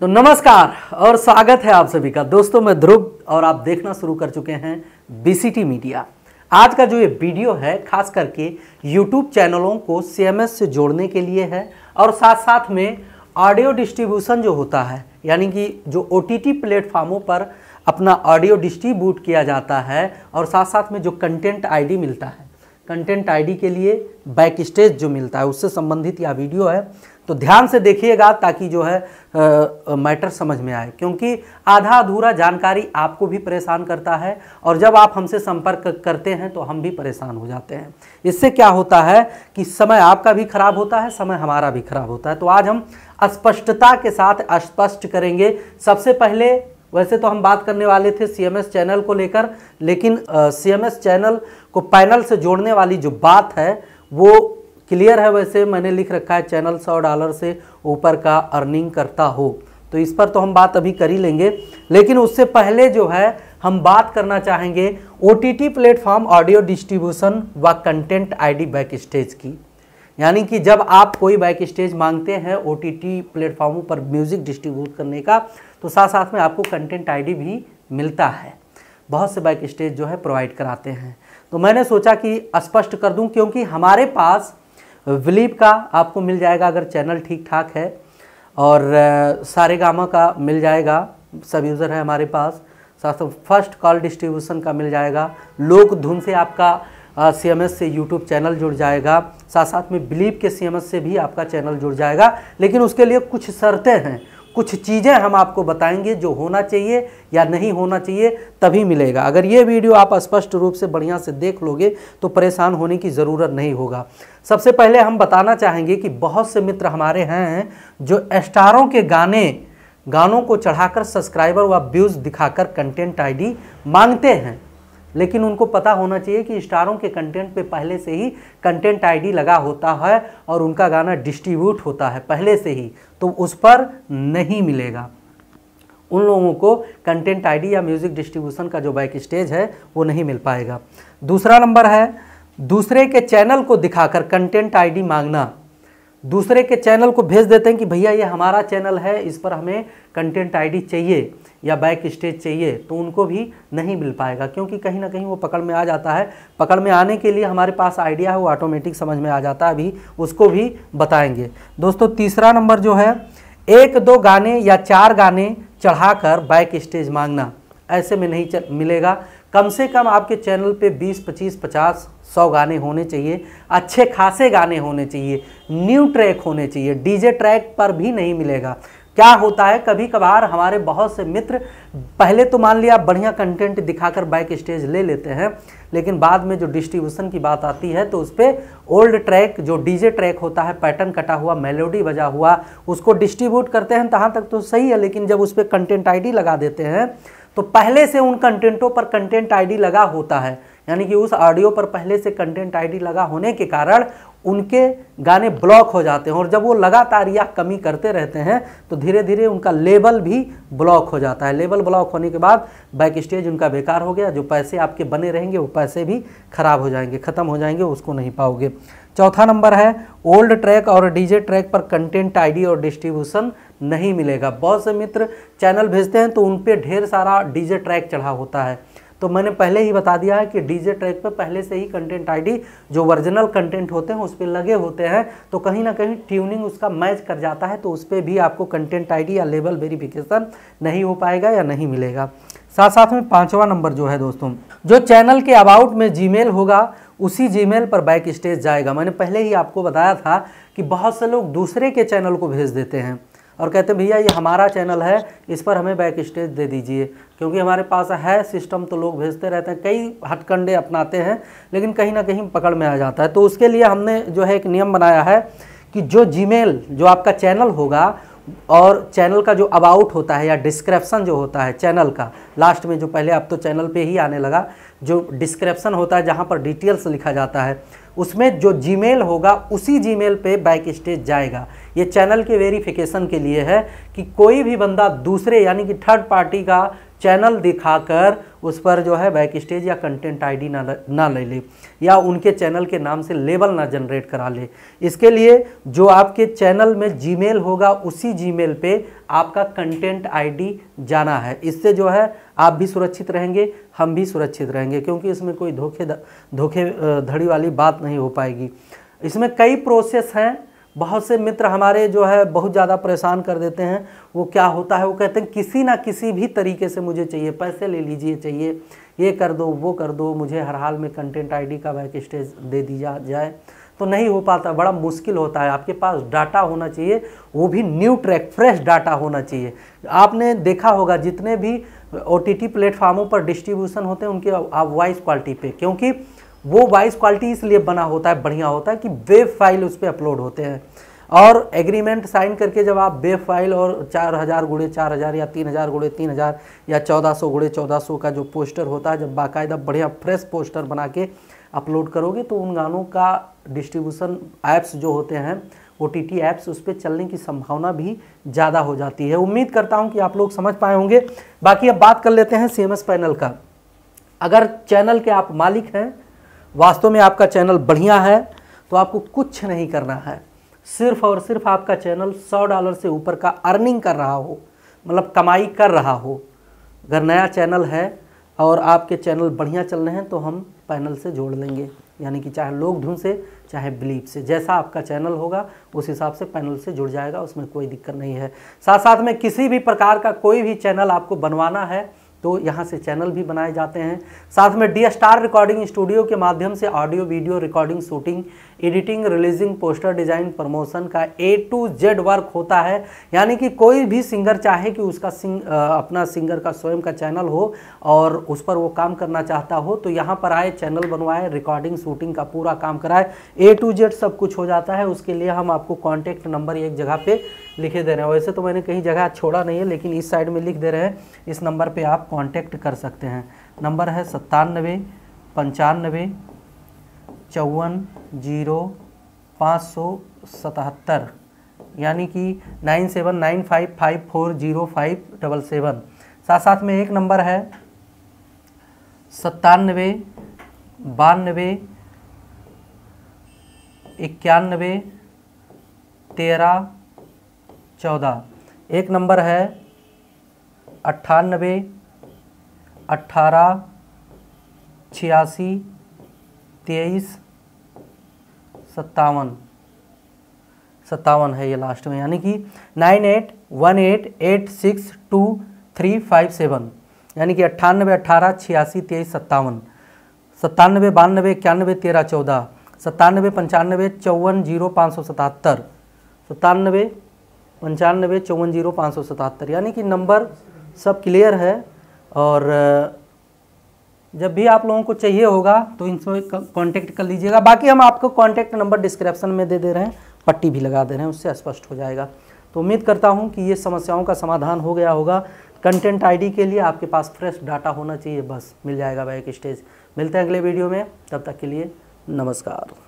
तो नमस्कार और स्वागत है आप सभी का दोस्तों मैं ध्रुव और आप देखना शुरू कर चुके हैं बी मीडिया आज का जो ये वीडियो है खास करके यूट्यूब चैनलों को सी से जोड़ने के लिए है और साथ साथ में ऑडियो डिस्ट्रीब्यूशन जो होता है यानी कि जो ओ टी प्लेटफॉर्मों पर अपना ऑडियो डिस्ट्रीब्यूट किया जाता है और साथ साथ में जो कंटेंट आईडी मिलता है कंटेंट आईडी के लिए बैक स्टेज जो मिलता है उससे संबंधित यह वीडियो है तो ध्यान से देखिएगा ताकि जो है मैटर समझ में आए क्योंकि आधा अधूरा जानकारी आपको भी परेशान करता है और जब आप हमसे संपर्क करते हैं तो हम भी परेशान हो जाते हैं इससे क्या होता है कि समय आपका भी खराब होता है समय हमारा भी खराब होता है तो आज हम स्पष्टता के साथ स्पष्ट करेंगे सबसे पहले वैसे तो हम बात करने वाले थे सीएमएस चैनल को लेकर लेकिन सीएमएस चैनल को पैनल से जोड़ने वाली जो बात है वो क्लियर है वैसे मैंने लिख रखा है चैनल सौ डॉलर से ऊपर का अर्निंग करता हो तो इस पर तो हम बात अभी कर ही लेंगे लेकिन उससे पहले जो है हम बात करना चाहेंगे O T T platform audio distribution व कंटेंट आईडी बैक स्टेज की यानी कि जब आप कोई बैक स्टेज मांगते हैं ओ टी टी प्लेटफॉर्मों पर म्यूज़िक डिस्ट्रीब्यूट करने का तो साथ साथ में आपको कंटेंट आईडी भी मिलता है बहुत से बैक स्टेज जो है प्रोवाइड कराते हैं तो मैंने सोचा कि स्पष्ट कर दूं क्योंकि हमारे पास विलीप का आपको मिल जाएगा अगर चैनल ठीक ठाक है और सारे गामा का मिल जाएगा सब यूज़र है हमारे पास साथ साथ फर्स्ट कॉल डिस्ट्रीब्यूशन का मिल जाएगा लोक धुन से आपका सी एम एस से यूट्यूब चैनल जुड़ जाएगा साथ साथ में बिलीप के सी एम एस से भी आपका चैनल जुड़ जाएगा लेकिन उसके लिए कुछ शर्तें हैं कुछ चीज़ें हम आपको बताएंगे जो होना चाहिए या नहीं होना चाहिए तभी मिलेगा अगर ये वीडियो आप स्पष्ट रूप से बढ़िया से देख लोगे तो परेशान होने की ज़रूरत नहीं होगा सबसे पहले हम बताना चाहेंगे कि बहुत से मित्र हमारे हैं जो स्टारों के गाने गानों को चढ़ाकर सब्सक्राइबर व व्यूज़ दिखाकर कंटेंट आईडी मांगते हैं लेकिन उनको पता होना चाहिए कि स्टारों के कंटेंट पे पहले से ही कंटेंट आईडी लगा होता है और उनका गाना डिस्ट्रीब्यूट होता है पहले से ही तो उस पर नहीं मिलेगा उन लोगों को कंटेंट आईडी या म्यूज़िक डिस्ट्रीब्यूशन का जो बैक स्टेज है वो नहीं मिल पाएगा दूसरा नंबर है दूसरे के चैनल को दिखाकर कंटेंट आईडी मांगना दूसरे के चैनल को भेज देते हैं कि भैया ये हमारा चैनल है इस पर हमें कंटेंट आईडी चाहिए या बैक स्टेज चाहिए तो उनको भी नहीं मिल पाएगा क्योंकि कहीं ना कहीं वो पकड़ में आ जाता है पकड़ में आने के लिए हमारे पास आइडिया है वो ऑटोमेटिक समझ में आ जाता है अभी उसको भी बताएंगे दोस्तों तीसरा नंबर जो है एक दो गाने या चार गाने चढ़ाकर बैक स्टेज मांगना ऐसे में नहीं मिलेगा कम से कम आपके चैनल पे 20, 25, 50, 100 गाने होने चाहिए अच्छे खासे गाने होने चाहिए न्यू ट्रैक होने चाहिए डीजे ट्रैक पर भी नहीं मिलेगा क्या होता है कभी कभार हमारे बहुत से मित्र पहले तो मान लिया बढ़िया कंटेंट दिखाकर बैक स्टेज ले लेते हैं लेकिन बाद में जो डिस्ट्रीब्यूशन की बात आती है तो उस पर ओल्ड ट्रैक जो डीजे ट्रैक होता है पैटर्न कटा हुआ मेलोडी बजा हुआ उसको डिस्ट्रीब्यूट करते हैं तहाँ तक तो सही है लेकिन जब उस पर कंटेंट आईडी लगा देते हैं तो पहले से उन कंटेंटों पर कंटेंट आईडी लगा होता है यानी कि उस ऑडियो पर पहले से कंटेंट आईडी लगा होने के कारण उनके गाने ब्लॉक हो जाते हैं और जब वो लगातार यह कमी करते रहते हैं तो धीरे धीरे उनका लेबल भी ब्लॉक हो जाता है लेबल ब्लॉक होने के बाद बैक स्टेज उनका बेकार हो गया जो पैसे आपके बने रहेंगे वो पैसे भी खराब हो जाएंगे ख़त्म हो जाएंगे उसको नहीं पाओगे चौथा नंबर है ओल्ड ट्रैक और डीजे ट्रैक पर कंटेंट आईडी और डिस्ट्रीब्यूशन नहीं मिलेगा बहुत से मित्र चैनल भेजते हैं तो उन पर ढेर सारा डीजे ट्रैक चढ़ा होता है तो मैंने पहले ही बता दिया है कि डीजे ट्रैक पर पहले से ही कंटेंट आईडी जो ओरिजिनल कंटेंट होते हैं उस पर लगे होते हैं तो कहीं ना कहीं ट्यूनिंग उसका मैच कर जाता है तो उस पर भी आपको कंटेंट आईडी या लेवल वेरिफिकेशन नहीं हो पाएगा या नहीं मिलेगा साथ साथ में पांचवा नंबर जो है दोस्तों जो चैनल के अबाउट में जीमेल होगा उसी जी पर बैक स्टेज जाएगा मैंने पहले ही आपको बताया था कि बहुत से लोग दूसरे के चैनल को भेज देते हैं और कहते हैं भैया ये हमारा चैनल है इस पर हमें बैक स्टेज दे दीजिए क्योंकि हमारे पास है सिस्टम तो लोग भेजते रहते हैं कई हटकंडे अपनाते हैं लेकिन कहीं ना कहीं पकड़ में आ जाता है तो उसके लिए हमने जो है एक नियम बनाया है कि जो जीमेल जो आपका चैनल होगा और चैनल का जो अबाउट होता है या डिस्क्रिप्शन जो होता है चैनल का लास्ट में जो पहले अब तो चैनल पे ही आने लगा जो डिस्क्रिप्शन होता है जहाँ पर डिटेल्स लिखा जाता है उसमें जो जीमेल होगा उसी जीमेल पे बैक स्टेज जाएगा ये चैनल के वेरिफिकेशन के लिए है कि कोई भी बंदा दूसरे यानी कि थर्ड पार्टी का चैनल दिखाकर उस पर जो है बैक स्टेज या कंटेंट आईडी ना ना ले ले या उनके चैनल के नाम से लेबल ना जनरेट करा ले इसके लिए जो आपके चैनल में जीमेल होगा उसी जीमेल पे आपका कंटेंट आईडी जाना है इससे जो है आप भी सुरक्षित रहेंगे हम भी सुरक्षित रहेंगे क्योंकि इसमें कोई धोखे धोखे धड़ी वाली बात नहीं हो पाएगी इसमें कई प्रोसेस हैं बहुत से मित्र हमारे जो है बहुत ज़्यादा परेशान कर देते हैं वो क्या होता है वो कहते हैं किसी ना किसी भी तरीके से मुझे चाहिए पैसे ले लीजिए चाहिए ये कर दो वो कर दो मुझे हर हाल में कंटेंट आईडी का बैक स्टेज दे दिया जाए तो नहीं हो पाता बड़ा मुश्किल होता है आपके पास डाटा होना चाहिए वो भी न्यू ट्रैक फ्रेश डाटा होना चाहिए आपने देखा होगा जितने भी ओ टी प्लेटफार्मों पर डिस्ट्रीब्यूशन होते हैं उनके आप वॉइस क्वालिटी पे क्योंकि वो वॉइस क्वालिटी इसलिए बना होता है बढ़िया होता है कि वेब फाइल उस पर अपलोड होते हैं और एग्रीमेंट साइन करके जब आप वेब फाइल और चार हज़ार गुड़े चार हज़ार या तीन हज़ार गुड़े तीन हज़ार या चौदह सौ गुड़े चौदह सौ का जो पोस्टर होता है जब बाकायदा बढ़िया फ्रेश पोस्टर बना के अपलोड करोगे तो उन गानों का डिस्ट्रीब्यूशन ऐप्स जो होते हैं ओ टी टी ऐप्स उस पर चलने की संभावना भी ज़्यादा हो जाती है उम्मीद करता हूँ कि आप लोग समझ पाए होंगे बाकी अब बात कर लेते हैं सी एम एस पैनल का अगर चैनल के आप मालिक हैं वास्तव में आपका चैनल बढ़िया है तो आपको कुछ नहीं करना है सिर्फ और सिर्फ आपका चैनल सौ डॉलर से ऊपर का अर्निंग कर रहा हो मतलब कमाई कर रहा हो अगर नया चैनल है और आपके चैनल बढ़िया चल रहे हैं तो हम पैनल से जोड़ लेंगे यानी कि चाहे लोग ढूंढ से चाहे बिलीप से जैसा आपका चैनल होगा उस हिसाब से पैनल से जुड़ जाएगा उसमें कोई दिक्कत नहीं है साथ साथ में किसी भी प्रकार का कोई भी चैनल आपको बनवाना है तो यहाँ से चैनल भी बनाए जाते हैं साथ में डी स्टार रिकॉर्डिंग स्टूडियो के माध्यम से audio video recording shooting editing releasing poster design promotion का ए टू जेड वर्क होता है यानी कि कोई भी सिंगर चाहे कि उसका सिंग अपना सिंगर का स्वयं का चैनल हो और उस पर वो काम करना चाहता हो तो यहाँ पर आए चैनल बनवाए रिकॉर्डिंग शूटिंग का पूरा काम कराए ए टू जेड सब कुछ हो जाता है उसके लिए हम आपको कॉन्टैक्ट नंबर एक जगह पर लिखे दे रहे हैं वैसे तो मैंने कहीं जगह छोड़ा नहीं है लेकिन इस साइड में लिख दे रहे हैं इस नंबर पे आप कांटेक्ट कर सकते हैं नंबर है सत्तानबे पंचानबे चौवन जीरो पाँच सौ सतहत्तर यानी कि nine seven nine five five four zero five double seven साथ साथ में एक नंबर है सत्तानबे बानबे इक्यानबे तेरह चौदह एक नंबर है अट्ठानबे अट्ठारह छियासी तेईस सत्तावन सत्तावन है ये लास्ट में यानी कि nine eight one eight eight six two three five seven यानी कि अट्ठानबे अट्ठारह छियासी तेईस सत्तावन सत्तानबे बानबे इक्यानबे तेरह चौदह सत्तानबे पंचानबे चौवन जीरो पाँच सौ सतहत्तर सत्तानबे पंचानबे चौवन जीरो पाँच सौ सतहत्तर यानी कि नंबर सब क्लियर है और जब भी आप लोगों को चाहिए होगा तो इनसे कांटेक्ट कर लीजिएगा बाकी हम आपको कांटेक्ट नंबर डिस्क्रिप्शन में दे दे रहे हैं पट्टी भी लगा दे रहे हैं उससे स्पष्ट हो जाएगा तो उम्मीद करता हूँ कि ये समस्याओं का समाधान हो गया होगा कंटेंट आईडी के लिए आपके पास फ्रेश डाटा होना चाहिए बस मिल जाएगा एक स्टेज मिलते हैं अगले वीडियो में तब तक के लिए नमस्कार